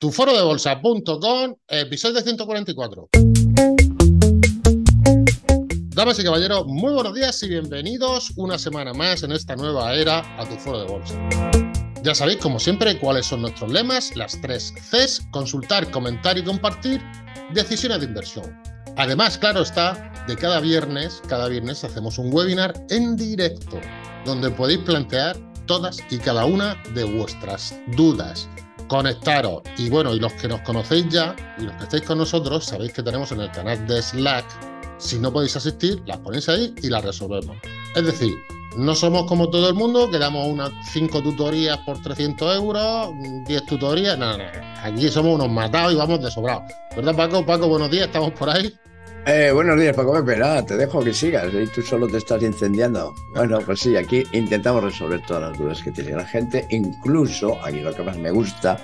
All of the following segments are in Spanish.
de foro bolsa.com episodio 144. Damas y caballeros, muy buenos días y bienvenidos una semana más en esta nueva era a Tu Foro de Bolsa. Ya sabéis, como siempre, cuáles son nuestros lemas, las tres Cs, consultar, comentar y compartir, decisiones de inversión. Además, claro está, de cada viernes, cada viernes hacemos un webinar en directo, donde podéis plantear todas y cada una de vuestras dudas conectaros. Y bueno, y los que nos conocéis ya y los que estáis con nosotros, sabéis que tenemos en el canal de Slack, si no podéis asistir, las ponéis ahí y las resolvemos. Es decir, no somos como todo el mundo, que damos unas 5 tutorías por 300 euros, 10 tutorías, nada, no, aquí somos unos matados y vamos de sobrado. ¿Verdad, Paco? Paco, buenos días, estamos por ahí. Eh, buenos días, Paco Pepe. te dejo que sigas ¿eh? tú solo te estás incendiando. Bueno, pues sí, aquí intentamos resolver todas las dudas que tiene la gente. Incluso, aquí lo que más me gusta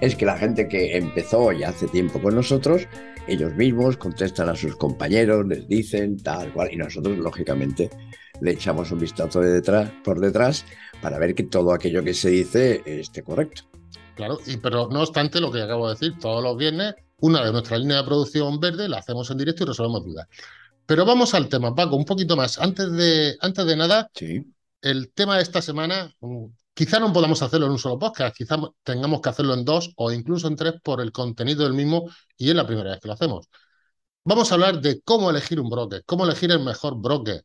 es que la gente que empezó ya hace tiempo con nosotros, ellos mismos contestan a sus compañeros, les dicen tal cual, y nosotros, lógicamente, le echamos un vistazo de detrás, por detrás para ver que todo aquello que se dice esté correcto. Claro, y, pero no obstante lo que acabo de decir, todos los viernes una de nuestras líneas de producción verde, la hacemos en directo y resolvemos dudas. Pero vamos al tema, Paco, un poquito más. Antes de, antes de nada, sí. el tema de esta semana, mm, quizá no podamos hacerlo en un solo podcast, quizás tengamos que hacerlo en dos o incluso en tres por el contenido del mismo y es la primera vez que lo hacemos. Vamos a hablar de cómo elegir un broker, cómo elegir el mejor broker,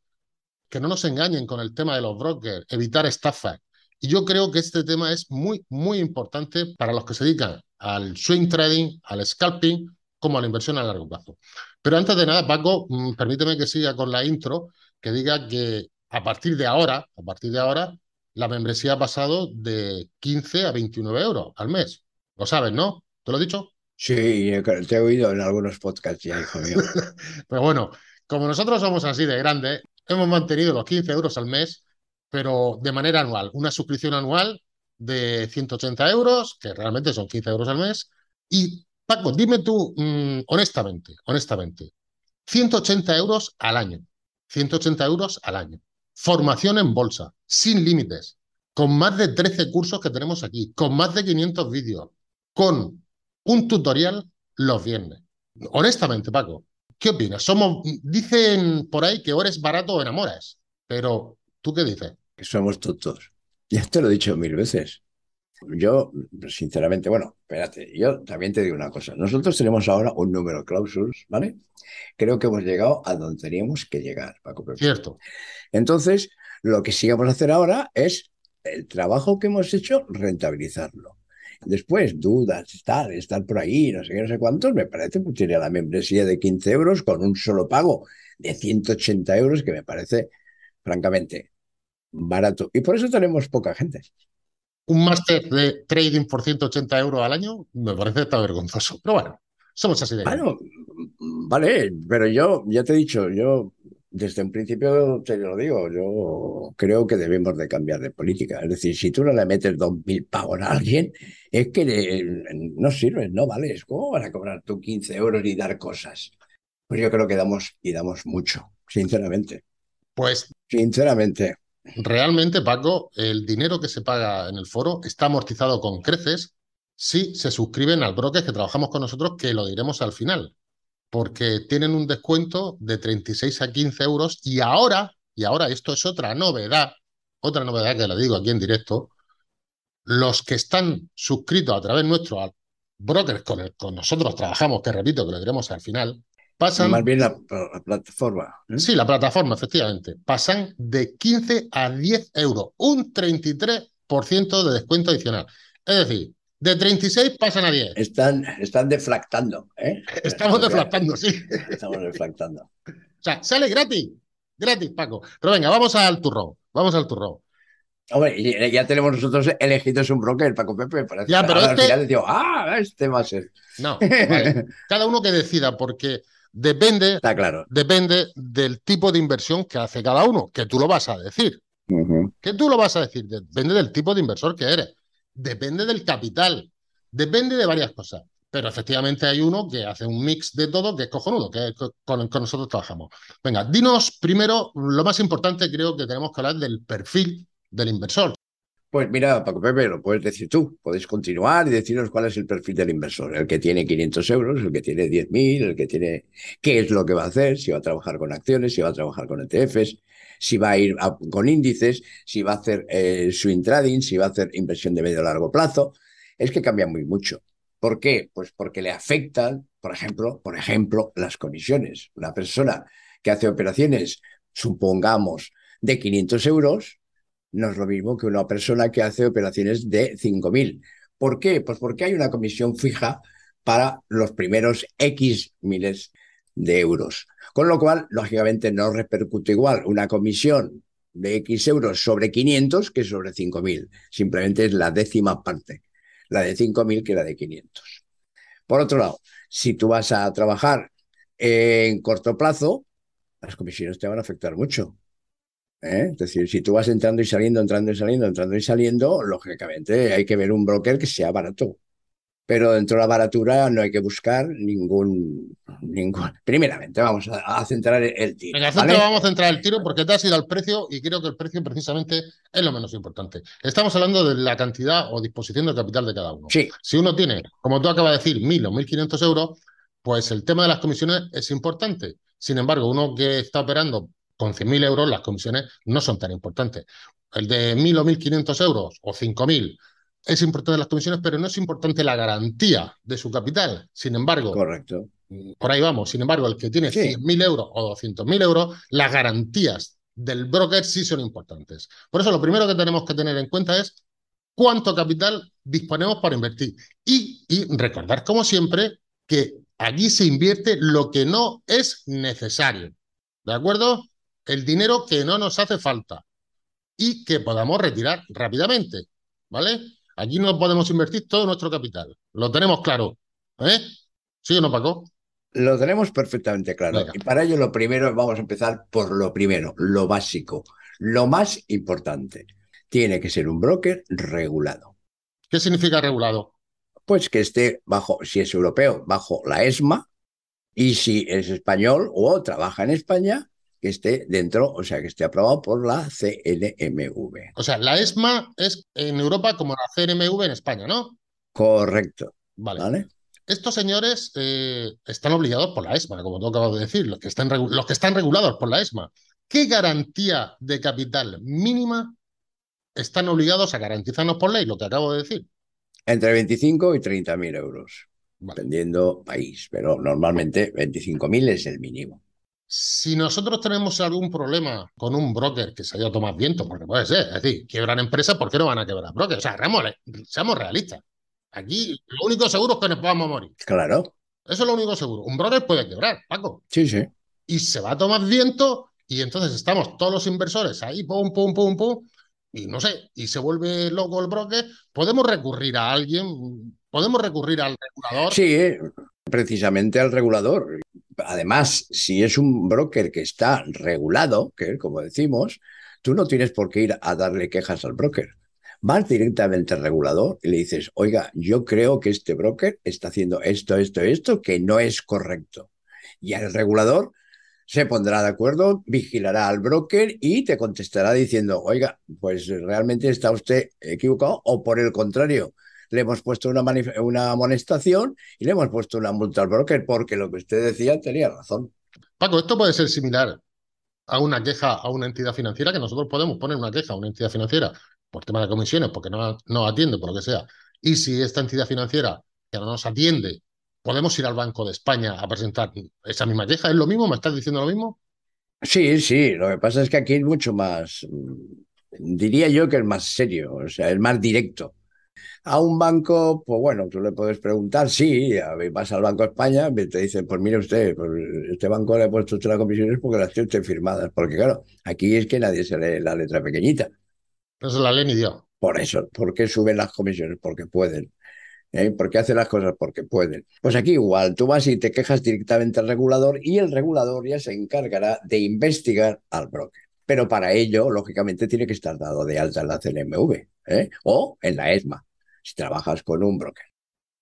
que no nos engañen con el tema de los brokers, evitar estafas, y yo creo que este tema es muy, muy importante para los que se dedican al swing trading, al scalping, como a la inversión a largo plazo. Pero antes de nada, Paco, mm, permíteme que siga con la intro, que diga que a partir de ahora, a partir de ahora, la membresía ha pasado de 15 a 29 euros al mes. Lo sabes, ¿no? ¿Te lo he dicho? Sí, te he oído en algunos podcasts ya, hijo mío. Pero bueno, como nosotros somos así de grande hemos mantenido los 15 euros al mes pero de manera anual. Una suscripción anual de 180 euros, que realmente son 15 euros al mes. Y Paco, dime tú, mm, honestamente, honestamente, 180 euros al año. 180 euros al año. Formación en bolsa, sin límites, con más de 13 cursos que tenemos aquí, con más de 500 vídeos, con un tutorial los viernes. Honestamente, Paco, ¿qué opinas? Somos, dicen por ahí que eres barato o enamoras, pero ¿Tú qué dices? Que somos todos Ya te lo he dicho mil veces. Yo, sinceramente, bueno, espérate, yo también te digo una cosa. Nosotros tenemos ahora un número de ¿vale? Creo que hemos llegado a donde teníamos que llegar, Paco. Cierto. Entonces, lo que sigamos a hacer ahora es el trabajo que hemos hecho, rentabilizarlo. Después, dudas, estar, estar por ahí, no sé qué, no sé cuántos, me parece, pues tiene la membresía de 15 euros con un solo pago de 180 euros, que me parece, francamente, barato. Y por eso tenemos poca gente. Un máster de trading por 180 euros al año me parece tan vergonzoso. Pero bueno, somos así de. Bueno, vale, pero yo ya te he dicho, yo desde un principio te lo digo, yo creo que debemos de cambiar de política. Es decir, si tú no le metes 2.000 mil a alguien, es que no sirve, no vale ¿Cómo como a cobrar tú 15 euros y dar cosas? Pues yo creo que damos y damos mucho, sinceramente. Pues. Sinceramente realmente, Paco, el dinero que se paga en el foro está amortizado con creces si se suscriben al broker que trabajamos con nosotros, que lo diremos al final, porque tienen un descuento de 36 a 15 euros y ahora, y ahora esto es otra novedad, otra novedad que la digo aquí en directo, los que están suscritos a través nuestro al broker con, el, con nosotros trabajamos, que repito que lo diremos al final, Pasan, Más bien la, plataforma. ¿eh? Sí, la plataforma, efectivamente. Pasan de 15 a 10 euros, un 33% de descuento adicional. Es decir, de 36 pasan a 10. Están, están deflactando. ¿eh? Estamos deflactando, sí. Estamos deflactando. o sea, sale gratis. Gratis, Paco. Pero venga, vamos al turro. Vamos al Turro. Hombre, eh, ya tenemos nosotros elegidos un broker, Paco Pepe. ya, pero este... Al ah, este va a ser. No, vale. cada uno que decida, porque Depende, Está claro. depende del tipo de inversión que hace cada uno, que tú lo vas a decir. Que tú lo vas a decir, depende del tipo de inversor que eres, depende del capital, depende de varias cosas. Pero efectivamente hay uno que hace un mix de todo que es cojonudo, que con nosotros trabajamos. Venga, dinos primero lo más importante, creo que tenemos que hablar del perfil del inversor. Pues mira, Paco Pepe, lo puedes decir tú. Podéis continuar y decirnos cuál es el perfil del inversor. El que tiene 500 euros, el que tiene 10.000, el que tiene qué es lo que va a hacer, si va a trabajar con acciones, si va a trabajar con ETFs, si va a ir con índices, si va a hacer eh, swing trading, si va a hacer inversión de medio a largo plazo. Es que cambia muy mucho. ¿Por qué? Pues porque le afectan, por ejemplo, por ejemplo, las comisiones. Una persona que hace operaciones, supongamos, de 500 euros, no es lo mismo que una persona que hace operaciones de 5.000. ¿Por qué? Pues porque hay una comisión fija para los primeros X miles de euros. Con lo cual, lógicamente, no repercute igual una comisión de X euros sobre 500 que sobre 5.000. Simplemente es la décima parte, la de 5.000 que la de 500. Por otro lado, si tú vas a trabajar en corto plazo, las comisiones te van a afectar mucho. ¿eh? Es decir, si tú vas entrando y saliendo, entrando y saliendo, entrando y saliendo, lógicamente hay que ver un broker que sea barato. Pero dentro de la baratura no hay que buscar ningún. ningún... Primeramente, vamos a, centrar el tiro. vamos a centrar el tiro porque te has ido al precio y creo que el precio precisamente es lo menos importante. Estamos hablando de la cantidad o disposición de capital de cada uno. Sí. Si uno tiene, como tú acabas de decir, 1.000 o 1.500 euros, pues el tema de las comisiones es importante. Sin embargo, uno que está operando con 100.000 euros las comisiones no son tan importantes. El de 1.000 o 1.500 euros o 5.000 es importante las comisiones, pero no es importante la garantía de su capital. Sin embargo, Correcto. por ahí vamos. Sin embargo, el que tiene 100.000 euros o 200.000 euros, las garantías del broker sí son importantes. Por eso, lo primero que tenemos que tener en cuenta es cuánto capital disponemos para invertir. Y, y recordar, como siempre, que allí se invierte lo que no es necesario. ¿De acuerdo? el dinero que no nos hace falta y que podamos retirar rápidamente, ¿vale? Aquí no podemos invertir todo nuestro capital, lo tenemos claro, ¿eh? ¿Sí o no, Paco? Lo tenemos perfectamente claro. Y para ello lo primero, vamos a empezar por lo primero, lo básico, lo más importante. Tiene que ser un broker regulado. ¿Qué significa regulado? Pues que esté bajo, si es europeo, bajo la ESMA, y si es español o trabaja en España, que esté dentro, o sea, que esté aprobado por la CNMV. O sea, la ESMA es en Europa como la CNMV en España, ¿no? Correcto. Vale. ¿Vale? Estos señores eh, están obligados por la ESMA, como tú acabas de decir, los que, están, regulados por la ESMA. ¿Qué garantía de capital mínima están obligados a garantizarnos por ley, lo que acabo de decir? Entre 25 y 30 mil euros, dependiendo país, pero normalmente 25 mil es el mínimo. Si nosotros tenemos algún problema con un broker que se haya tomado viento, porque puede ser, es decir, quiebran empresas, ¿por qué no van a quebrar brokers? O sea, seamos realistas. Aquí lo único seguro es que nos vamos a morir. Claro. Eso es lo único seguro. Un broker puede quebrar, Paco. Sí, sí. Y se va a tomar viento y entonces estamos todos los inversores ahí, pum, pum, pum, pum, y no sé, y se vuelve loco el broker. Podemos recurrir a alguien, podemos recurrir al regulador. Sí, precisamente al regulador además, si es un broker que está regulado, que como decimos, tú no tienes por qué ir a darle quejas al broker. Vas directamente al regulador y le dices, oiga, yo creo que este broker está haciendo esto, esto, esto, que no es correcto. Y el regulador se pondrá de acuerdo, vigilará al broker y te contestará diciendo, oiga, pues realmente está usted equivocado o por el contrario, le hemos puesto una, una amonestación y le hemos puesto una multa al broker, porque lo que usted decía tenía razón. Paco, esto puede ser similar a una queja a una entidad financiera, que nosotros podemos poner una queja a una entidad financiera por tema de comisiones, porque no, no atiende, por lo que sea. Y si esta entidad financiera que no nos atiende, podemos ir al Banco de España a presentar esa misma queja. ¿Es lo mismo? ¿Me estás diciendo lo mismo? Sí, sí. Lo que pasa es que aquí es mucho más, mm, diría yo que es más serio, o sea, es más directo. A un banco, pues bueno, tú le puedes preguntar, sí, vas al Banco de España, te dicen, pues mire usted, pues, este banco le ha puesto usted las comisiones porque las tiene usted firmadas, porque claro, aquí es que nadie se lee la letra pequeñita. Eso la ni dios Por eso, porque suben las comisiones, porque pueden. ¿eh? ¿Por porque hacen las cosas porque pueden. Pues aquí igual, tú vas y te quejas directamente al regulador y el regulador ya se encargará de investigar al broker. Pero para ello, lógicamente, tiene que estar dado de alta en la CNMV ¿eh? o en la ESMA si trabajas con un broker.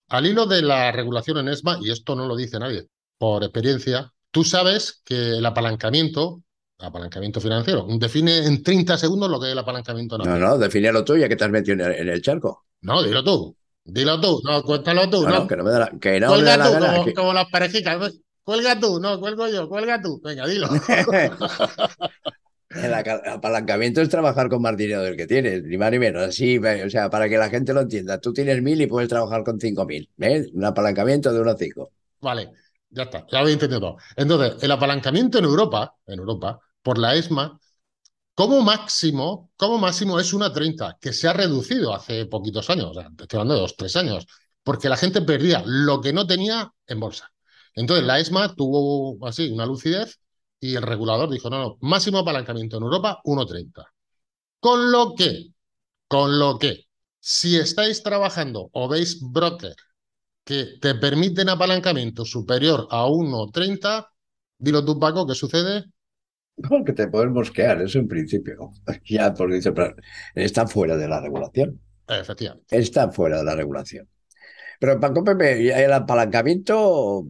Al hilo de la regulación en ESMA, y esto no lo dice nadie, por experiencia, tú sabes que el apalancamiento, apalancamiento financiero, define en 30 segundos lo que es el apalancamiento. No, no, no lo tú ya que te has metido en el charco. No, dilo tú. Dilo tú, no, cuéntalo tú. No, no. que no me da la, que no Cuelga me da la tú, gana, como, como, las parejitas. Cuelga tú, no, cuelgo yo, cuelga tú. Venga, dilo. El apalancamiento es trabajar con más dinero del que tienes, ni más ni menos. Así, o sea, para que la gente lo entienda, tú tienes mil y puedes trabajar con cinco mil. ¿eh? Un apalancamiento de uno a cinco. Vale, ya está, ya lo he entendido Entonces, el apalancamiento en Europa, en Europa, por la ESMA, como máximo, como máximo es una 30, que se ha reducido hace poquitos años, o sea, estoy hablando de dos, tres años, porque la gente perdía lo que no tenía en bolsa. Entonces, la ESMA tuvo así una lucidez y el regulador dijo, no, no, máximo apalancamiento en Europa 1,30. Con lo que, con lo que, si estáis trabajando o veis broker que te permiten apalancamiento superior a 1,30, dilo tú, Paco, ¿qué sucede? No, que te pueden mosquear, eso en principio. Ya, porque dice, pero está fuera de la regulación. Efectivamente. Está fuera de la regulación. Pero Paco Pepe, el apalancamiento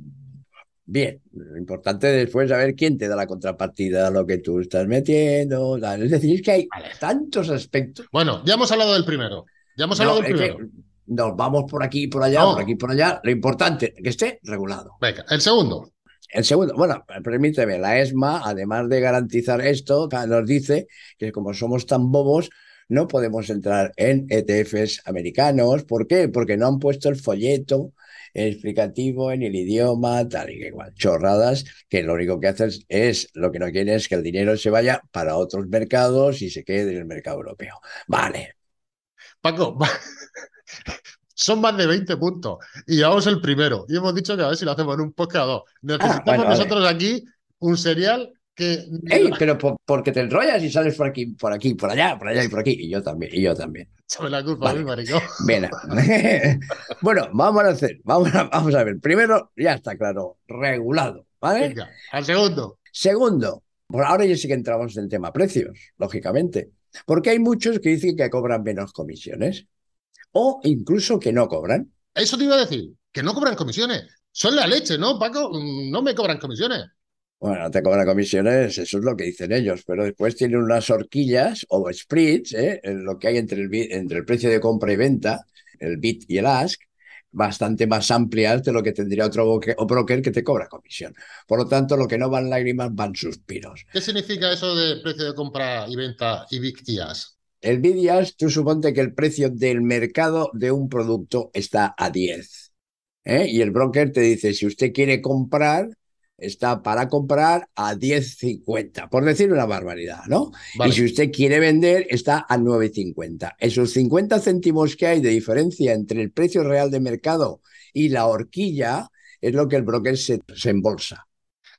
Bien, lo importante después saber quién te da la contrapartida a lo que tú estás metiendo. Es decir, es que hay tantos aspectos. Bueno, ya hemos hablado del primero. Ya hemos hablado del primero. Nos vamos por aquí y por allá, por aquí por allá. Lo importante, que esté regulado. Venga, el segundo. El segundo, bueno, permíteme, la ESMA, además de garantizar esto, nos dice que como somos tan bobos, no podemos entrar en ETFs americanos. ¿Por qué? Porque no han puesto el folleto explicativo en el idioma, tal y igual, chorradas, que lo único que haces es, lo que no quieren es que el dinero se vaya para otros mercados y se quede en el mercado europeo. Vale. Paco, son más de 20 puntos y vamos el primero. Y hemos dicho que a ver si lo hacemos en un podcast ah, Necesitamos nosotros aquí un serial pero porque te enrollas y sales por aquí, por aquí, por allá, por allá y por aquí. Y yo también, y yo también. Sobre la culpa maricón. bueno, vamos a hacer, vamos a, ver. Primero, ya está claro, regulado, ¿vale? al segundo. Segundo, por ahora ya sí que entramos en el tema precios, lógicamente. Porque hay muchos que dicen que cobran menos comisiones o incluso que no cobran. Eso te iba a decir, que no cobran comisiones. Son la leche, ¿no, Paco? Mm, no me cobran comisiones. Bueno, te cobran comisiones, eso es lo que dicen ellos, pero después tienen unas horquillas o splits, ¿eh? lo que hay entre el, entre el precio de compra y venta, el bit y el ask, bastante más amplias de lo que tendría otro broker, que te cobra comisión. Por lo tanto, lo que no van lágrimas van suspiros. ¿Qué significa eso de precio de compra y venta y bid y ask? El bid y ask, tú suponte que el precio del mercado de un producto está a 10. ¿eh? Y el broker te dice, si usted quiere comprar, está para comprar a 10.50, por decir una barbaridad, ¿no? Y si usted quiere vender, está a 9.50. Esos 50 céntimos que hay de diferencia entre el precio real de mercado y la horquilla es lo que el broker se, embolsa.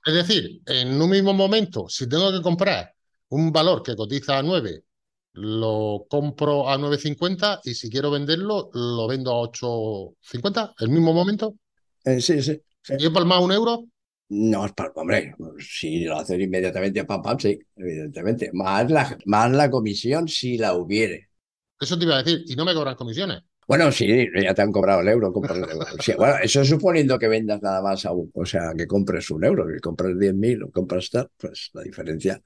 Es decir, en un mismo momento, si tengo que comprar un valor que cotiza a 9, lo compro a 9.50 y si quiero venderlo, lo vendo a 8.50, el mismo momento. Eh, sí, sí. sí. un euro? No, hombre, si lo hacen inmediatamente, pam, sí, evidentemente. Más la, más la comisión si la hubiere. Eso te iba a decir, y no me cobran comisiones. Bueno, sí, ya te han cobrado el euro. bueno, eso suponiendo que vendas nada más a o sea, que compres un euro, que compres 10.000 o compras tal, pues la diferencia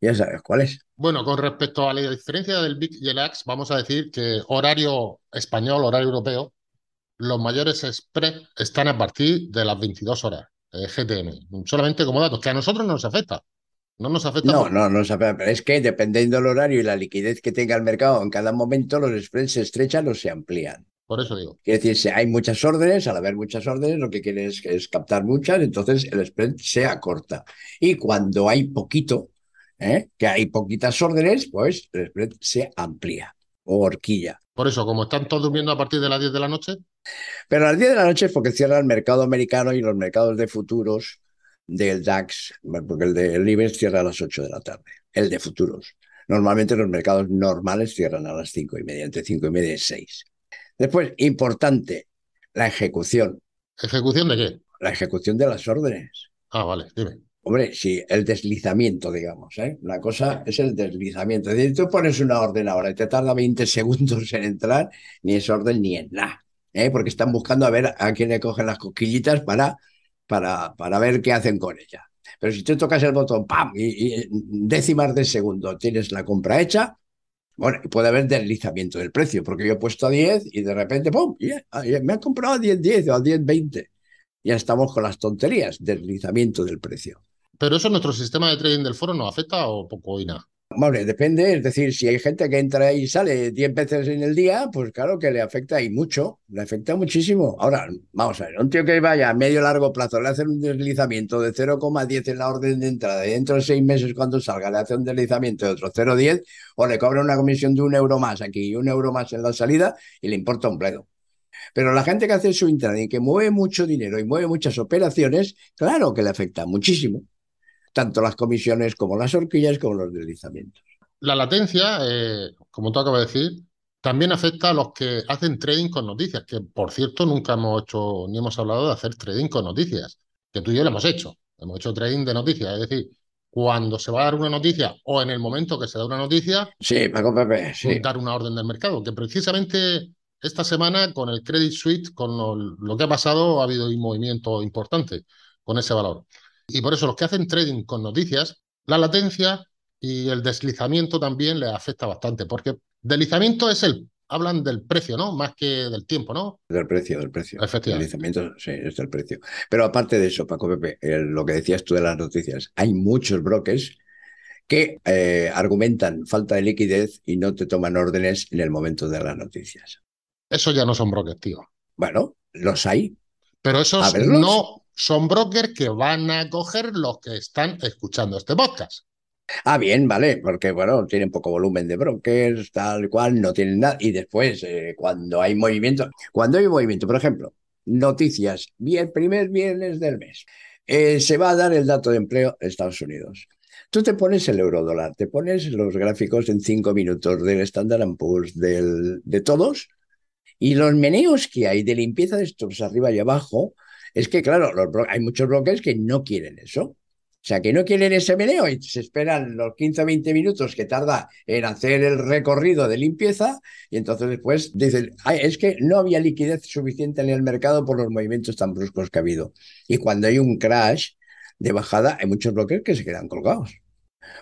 ya sabes cuál es. Bueno, con respecto a la diferencia del BIC y el AX, vamos a decir que horario español, horario europeo, los mayores express están a partir de las 22 horas. GTM, solamente como datos, que a nosotros no nos afecta. No nos afecta. No, no, no nos afecta. Pero es que dependiendo del horario y la liquidez que tenga el mercado, en cada momento los spreads se estrechan o se amplían. Por eso digo. Quiere decir, si hay muchas órdenes, al haber muchas órdenes, lo que quieres es, captar muchas, entonces el spread se acorta. Y cuando hay poquito, ¿eh? que hay poquitas órdenes, pues el spread se amplía o horquilla. Por eso, como están todos durmiendo a partir de las 10 de la noche, pero a las 10 de la noche es porque cierra el mercado americano y los mercados de futuros del DAX, porque el de IBEX cierra a las 8 de la tarde, el de futuros. Normalmente los mercados normales cierran a las 5 y media, entre 5 y media y 6. Después, importante, la ejecución. ¿Ejecución de qué? La ejecución de las órdenes. Ah, vale, dime. Hombre, sí, el deslizamiento, digamos. ¿eh? La cosa es el deslizamiento. Es decir, tú pones una orden ahora y te tarda 20 segundos en entrar, ni es orden ni es nada. ¿eh? porque están buscando a ver a quién le cogen las cosquillitas para, para, para ver qué hacen con ella. Pero si tú tocas el botón, ¡pam! Y, en décimas de segundo tienes la compra hecha, bueno, puede haber deslizamiento del precio, porque yo he puesto a 10 y de repente, ¡pum! Ah, me han comprado a 10, 10 o a 10, 20. Ya estamos con las tonterías, deslizamiento del precio. Pero eso nuestro sistema de trading del foro no afecta o poco y nada. Hombre, depende, es decir, si hay gente que entra y sale 10 veces en el día, pues claro que le afecta y mucho, le afecta muchísimo. Ahora, vamos a ver, un tío que vaya a medio largo plazo, le hace un deslizamiento de 0,10 en la orden de entrada y dentro de seis meses cuando salga le hace un deslizamiento de otro 0,10 o le cobra una comisión de un euro más aquí y un euro más en la salida y le importa un pledo. Pero la gente que hace su y que mueve mucho dinero y mueve muchas operaciones, claro que le afecta muchísimo tanto las comisiones como las horquillas como los deslizamientos. La latencia, eh, como tú acabas de decir, también afecta a los que hacen trading con noticias, que por cierto nunca hemos hecho ni hemos hablado de hacer trading con noticias, que tú y yo lo hemos hecho, hemos hecho trading de noticias, es decir, cuando se va a dar una noticia o en el momento que se da una noticia, pues dar una orden del mercado, que precisamente esta semana con el Credit Suite, con lo que ha pasado, ha habido un movimiento importante con ese valor. Y por eso los que hacen trading con noticias, la latencia y el deslizamiento también les afecta bastante, porque deslizamiento es el, hablan del precio, ¿no? Más que del tiempo, ¿no? Del precio, del precio. Efectivamente. Deslizamiento, sí, es del precio. Pero aparte de eso, Paco Pepe, eh, lo que decías tú de las noticias, hay muchos brokers que eh, argumentan falta de liquidez y no te toman órdenes en el momento de las noticias. Eso ya no son brokers, tío. Bueno, los hay. Pero esos no son brokers que van a coger los que están escuchando este podcast. Ah, bien, vale, porque bueno, tienen poco volumen de brokers, tal cual, no tienen nada. Y después, eh, cuando hay movimiento, cuando hay movimiento, por ejemplo, noticias, bien, primer viernes del mes, eh, se va a dar el dato de empleo en Estados Unidos. Tú te pones el euro dólar, te pones los gráficos en cinco minutos del Standard Poor's, del, de todos, y los meneos que hay de limpieza de estos arriba y abajo, es que, claro, hay muchos brokers que no quieren eso. O sea, que no quieren ese meneo y se esperan los 15 o 20 minutos que tarda en hacer el recorrido de limpieza y entonces después dicen, es que no había liquidez suficiente en el mercado por los movimientos tan bruscos que ha habido. Y cuando hay un crash de bajada, hay muchos brokers que se quedan colgados.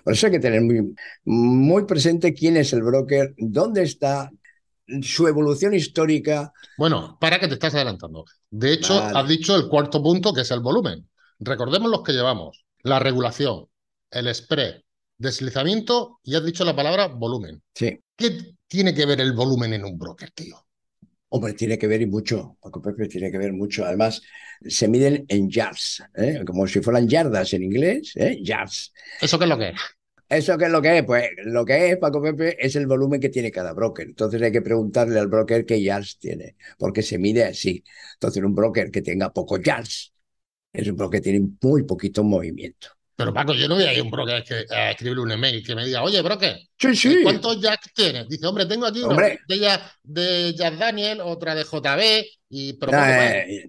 Por eso hay que tener muy, muy presente quién es el broker, dónde está, su evolución histórica. Bueno, para que te estás adelantando. De hecho, has dicho el cuarto punto, que es el volumen. Recordemos los que llevamos. La regulación, el spread, deslizamiento y has dicho la palabra volumen. Sí. ¿Qué tiene que ver el volumen en un broker, tío? Hombre, tiene que ver y mucho, porque tiene que ver mucho. Además, se miden en yards, ¿eh? como si fueran yardas en inglés, ¿eh? yards. ¿Eso qué es lo que era? Eso qué es lo que es, pues lo que es Paco Pepe es el volumen que tiene cada broker. Entonces hay que preguntarle al broker qué yards tiene, porque se mide así. Entonces un broker que tenga poco yards es un broker que tiene muy poquito movimiento. Pero Paco, yo no voy a ir a un broker a, escribirle un email que me diga, oye, broker, ¿eh, ¿cuántos Jack tienes? Dice, hombre, tengo aquí una de, de Jack Daniel, otra de JB, y pero ah, eh, eh,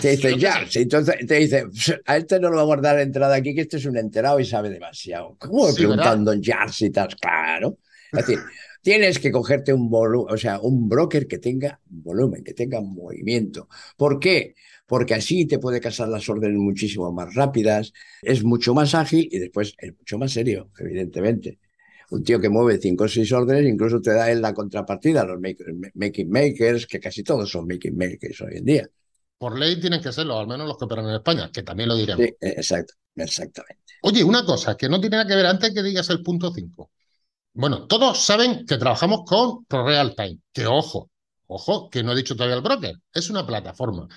te dice, ya, entonces te dice, a este no lo vamos a dar entrada aquí, que este es un enterado y sabe demasiado. ¿Cómo preguntando jacks y tal? Claro. Es decir, tienes que cogerte un volumen, o sea, un broker que tenga volumen, que tenga movimiento. ¿Por qué? porque así te puede casar las órdenes muchísimo más rápidas, es mucho más ágil y después es mucho más serio, evidentemente. Un tío que mueve cinco o seis órdenes, incluso te da en la contrapartida, a los making makers, que casi todos son making makers hoy en día. Por ley tienen que serlo, al menos los que operan en España, que también lo diremos. Sí, eh, exacto, exactamente. Oye, una cosa que no tiene nada que ver antes que digas el punto 5. Bueno, todos saben que trabajamos con ProRealTime, que ojo, ojo, que no he dicho todavía el broker, es una plataforma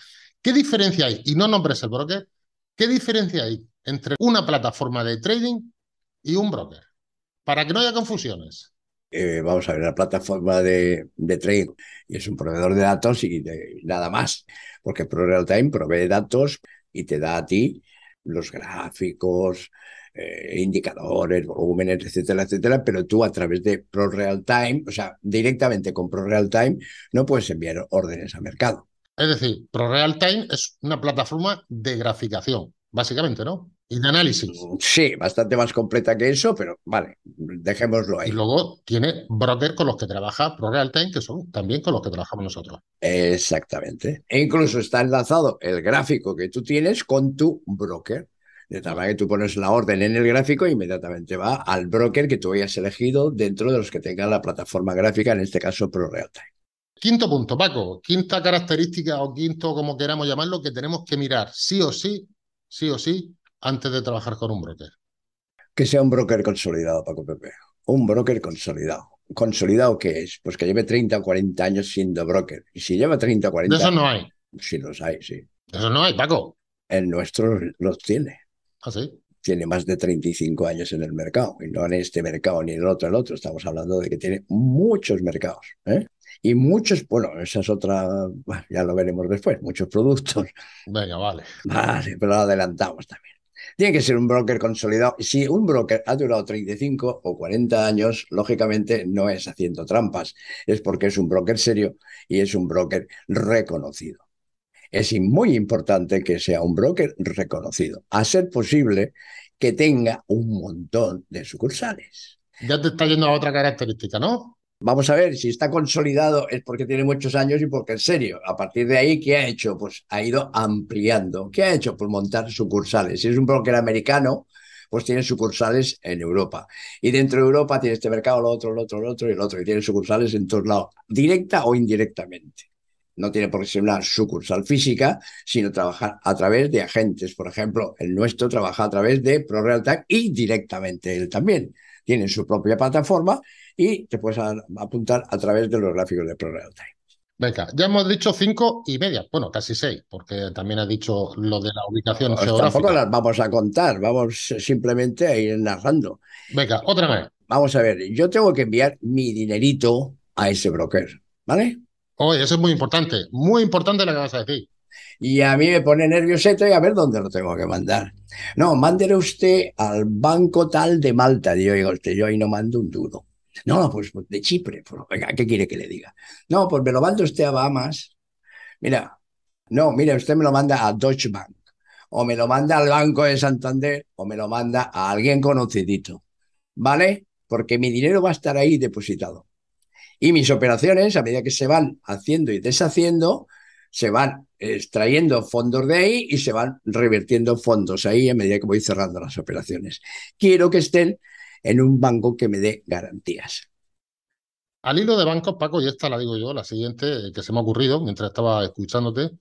¿Qué diferencia hay? Y no nombres el broker. ¿Qué diferencia hay entre una plataforma de trading y un broker? Para que no haya confusiones. Eh, vamos a ver, la plataforma de, trading es un proveedor de datos y nada más, porque ProRealTime provee datos y te da a ti los gráficos, eh, indicadores, volúmenes, etcétera, etcétera, pero tú a través de ProRealTime, o sea, directamente con ProRealTime, no puedes enviar órdenes a mercado. Es decir, ProRealTime es una plataforma de graficación, básicamente, ¿no? Y de análisis. Sí, bastante más completa que eso, pero vale, dejémoslo ahí. Y luego tiene broker con los que trabaja ProRealTime, que son también con los que trabajamos nosotros. Exactamente. E incluso está enlazado el gráfico que tú tienes con tu broker. De tal manera que tú pones la orden en el gráfico e inmediatamente va al broker que tú hayas elegido dentro de los que tengan la plataforma gráfica, en este caso ProRealTime. Quinto punto, Paco, quinta característica o quinto, como queramos llamarlo, que tenemos que mirar sí o sí, sí o sí, antes de trabajar con un broker. Que sea un broker consolidado, Paco Pepe. Un broker consolidado. ¿Consolidado qué es? Pues que lleve 30 o 40 años siendo broker. Y si lleva 30 o 40 De eso no hay. Si los hay, sí. De eso no hay, Paco. El nuestro los tiene. ¿Ah, sí? tiene más de 35 años en el mercado, y no en este mercado ni en el otro, el otro. Estamos hablando de que tiene muchos mercados. ¿eh? Y muchos, bueno, esa es otra, ya lo veremos después, muchos productos. Venga, vale. Vale, pero lo adelantamos también. Tiene que ser un broker consolidado. Si un broker ha durado 35 o 40 años, lógicamente no es haciendo trampas, es porque es un broker serio y es un broker reconocido es muy importante que sea un broker reconocido, a ser posible que tenga un montón de sucursales. Ya te está yendo a otra característica, ¿no? Vamos a ver, si está consolidado es porque tiene muchos años y porque en serio. A partir de ahí, ¿qué ha hecho? Pues ha ido ampliando. ¿Qué ha hecho? Pues montar sucursales. Si es un broker americano, pues tiene sucursales en Europa. Y dentro de Europa tiene este mercado, lo otro, lo otro, lo otro y el otro. Y tiene sucursales en todos lados, directa o indirectamente no tiene por qué ser una sucursal física, sino trabajar a través de agentes. Por ejemplo, el nuestro trabaja a través de ProRealTag y directamente él también. Tiene su propia plataforma y te puedes apuntar a través de los gráficos de ProRealTag. Venga, ya hemos dicho cinco y media, bueno, casi seis, porque también ha dicho lo de la ubicación pues geográfica. Tampoco las vamos a contar, vamos simplemente a ir narrando. Venga, otra vez. Vamos a ver, yo tengo que enviar mi dinerito a ese broker, ¿vale? Oye, eso es muy importante, muy importante lo que vas a decir. Y a mí me pone nervioseto y a ver dónde lo tengo que mandar. No, mándele usted al banco tal de Malta. Digo, yo, yo ahí no mando un duro. No, no, pues, pues de Chipre. venga, pues, ¿qué quiere que le diga? No, pues me lo manda usted a Bahamas. Mira, no, mire, usted me lo manda a Deutsche Bank. O me lo manda al Banco de Santander. O me lo manda a alguien conocidito. ¿Vale? Porque mi dinero va a estar ahí depositado. Y mis operaciones, a medida que se van haciendo y deshaciendo, se van extrayendo fondos de ahí y se van revirtiendo fondos ahí a medida que voy cerrando las operaciones. Quiero que estén en un banco que me dé garantías. Al hilo de bancos, Paco, y esta la digo yo, la siguiente que se me ha ocurrido mientras estaba escuchándote,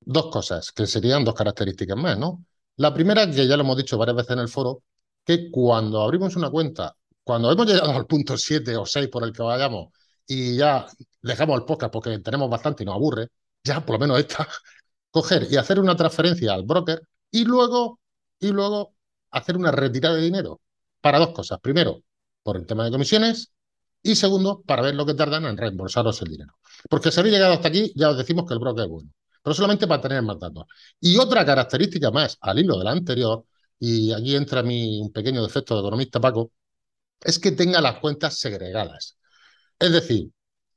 dos cosas, que serían dos características más, ¿no? La primera, que ya lo hemos dicho varias veces en el foro, que cuando abrimos una cuenta, cuando hemos llegado al punto 7 o 6 por el que vayamos, y ya dejamos el podcast porque tenemos bastante y nos aburre, ya por lo menos esta, coger y hacer una transferencia al broker y luego, y luego hacer una retirada de dinero para dos cosas. Primero, por el tema de comisiones y segundo, para ver lo que tardan en reembolsaros el dinero. Porque si habéis llegado hasta aquí, ya os decimos que el broker es bueno, pero solamente para tener más datos. Y otra característica más, al hilo de la anterior, y aquí entra mi un pequeño defecto de economista Paco, es que tenga las cuentas segregadas. Es decir,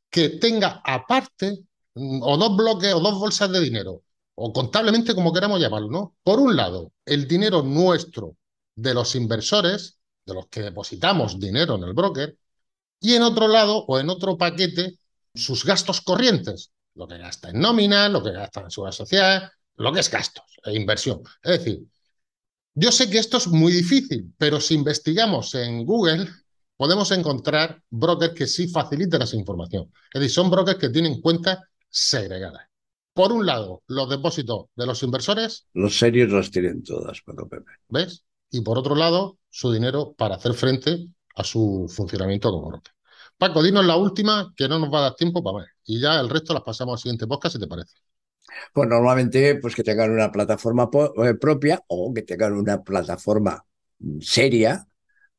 que tenga aparte mm, o dos bloques o dos bolsas de dinero, o contablemente como queramos llamarlo, ¿no? Por un lado, el dinero nuestro de los inversores, de los que depositamos dinero en el broker, y en otro lado o en otro paquete sus gastos corrientes, lo que gasta en nómina, lo que gasta en seguridad social, lo que es gastos e inversión. Es decir, yo sé que esto es muy difícil, pero si investigamos en Google podemos encontrar brokers que sí faciliten esa información. Es decir, son brokers que tienen cuentas segregadas. Por un lado, los depósitos de los inversores. Los serios los tienen todas, Paco Pepe. ¿Ves? Y por otro lado, su dinero para hacer frente a su funcionamiento como broker. Paco, dinos la última, que no nos va a dar tiempo para ver. Y ya el resto las pasamos al siguiente podcast, si te parece. Pues normalmente, pues que tengan una plataforma eh, propia o que tengan una plataforma seria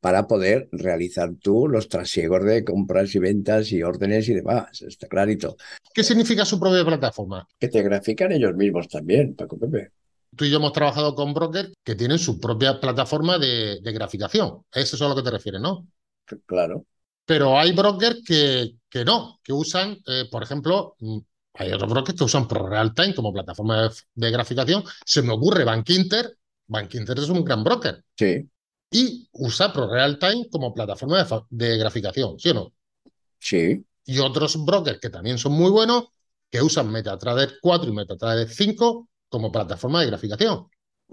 para poder realizar tú los trasiegos de compras y ventas y órdenes y demás. Está clarito. ¿Qué significa su propia plataforma? Que te grafican ellos mismos también, Paco Pepe. Tú y yo hemos trabajado con brokers que tienen su propia plataforma de, de graficación. Eso es a lo que te refieres, ¿no? Claro. Pero hay brokers que, que no, que usan, eh, por ejemplo, mm, hay otros brokers que usan ProRealTime como plataforma de, de, graficación. Se me ocurre Bank Inter. Bank Inter es un gran broker. Sí y usa ProRealTime como plataforma de, de graficación, ¿sí o no? Sí. Y otros brokers que también son muy buenos, que usan MetaTrader 4 y MetaTrader 5 como plataforma de graficación.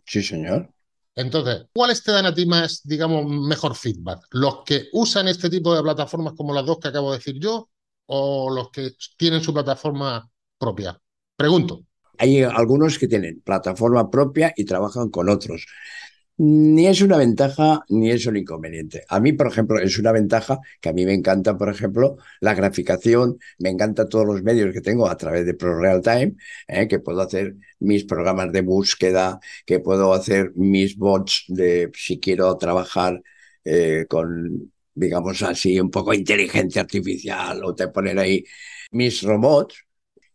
Sí, señor. Entonces, ¿cuáles te dan a ti más, digamos, mejor feedback? ¿Los que usan este tipo de plataformas como las dos que acabo de decir yo o los que tienen su plataforma propia? Pregunto. Hay algunos que tienen plataforma propia y trabajan con otros ni es una ventaja ni es un inconveniente. A mí, por ejemplo, es una ventaja que a mí me encanta, por ejemplo, la graficación, me encanta todos los medios que tengo a través de Real Time, ¿eh? que puedo hacer mis programas de búsqueda, que puedo hacer mis bots de si quiero trabajar eh, con, digamos así, un poco inteligencia artificial o te poner ahí mis robots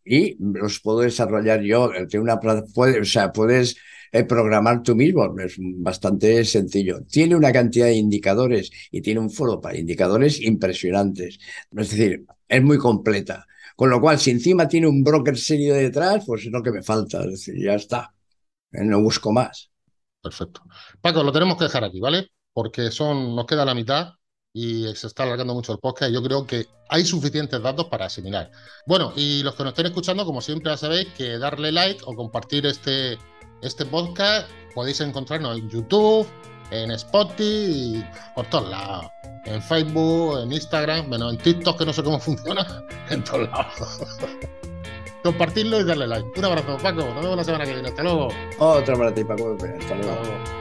y los puedo desarrollar yo. Una, o sea, puedes programar tú mismo, es bastante sencillo. Tiene una cantidad de indicadores y tiene un foro para indicadores impresionantes. Es decir, es muy completa. Con lo cual, si encima tiene un broker serio detrás, pues no lo que me falta. Es decir, ya está. Eh, no busco más. Perfecto. Paco, lo tenemos que dejar aquí, ¿vale? Porque son, nos queda la mitad y se está alargando mucho el podcast. yo creo que hay suficientes datos para asimilar. Bueno, y los que nos estén escuchando, como siempre, ya sabéis que darle like o compartir este este podcast podéis encontrarnos en YouTube, en Spotify y por todos lados. En Facebook, en Instagram, menos en TikTok, que no sé cómo funciona, en todos lados. Compartidlo y darle like. Un abrazo, Paco. Nos vemos la semana que viene. Hasta luego. Otro para ti, Paco. Hasta luego.